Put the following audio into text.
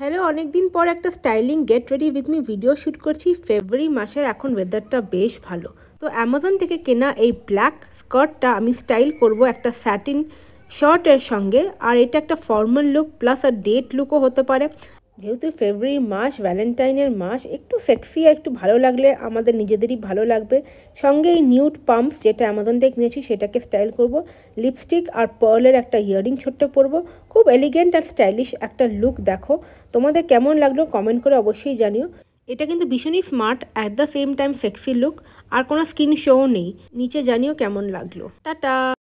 hello অনেকদিন পর একটা styling get ready with me video shoot করছি ফেব্রুয়ারি মাসের এখন ওয়েদারটা বেশ ভালো তো অ্যামাজন থেকে কেনা এই ব্ল্যাক স্কার্টটা আমি স্টাইল করব একটা স্যাটিন শর্টের সঙ্গে আর এটা একটা ফর্মাল লুক প্লাস আর ডেট লুকও হতে পারে যেহেতু ফেব্রুয়ারি মাস ভ্যালেন্টাইনের মাস একটু সেক্সি আর একটু ভালো লাগলে আমাদের নিজেদেরই ভালো লাগবে সঙ্গে এই নিউড পাম্পস যেটা অ্যামাজন থেকে কিনেছি সেটাকে স্টাইল করব লিপস্টিক আর পার্লের একটা ইয়াররিং ছোট্ট পরবো খুব এলিগেন্ট আর স্টাইলিশ একটা লুক দেখো তোমাদের কেমন লাগলো কমেন্ট করে অবশ্যই জানিও এটা কিন্তু ভীষণই smart at the same time sexy look আর কোনো স্কিন শো নেই নিচে জানিও কেমন লাগলো টাটা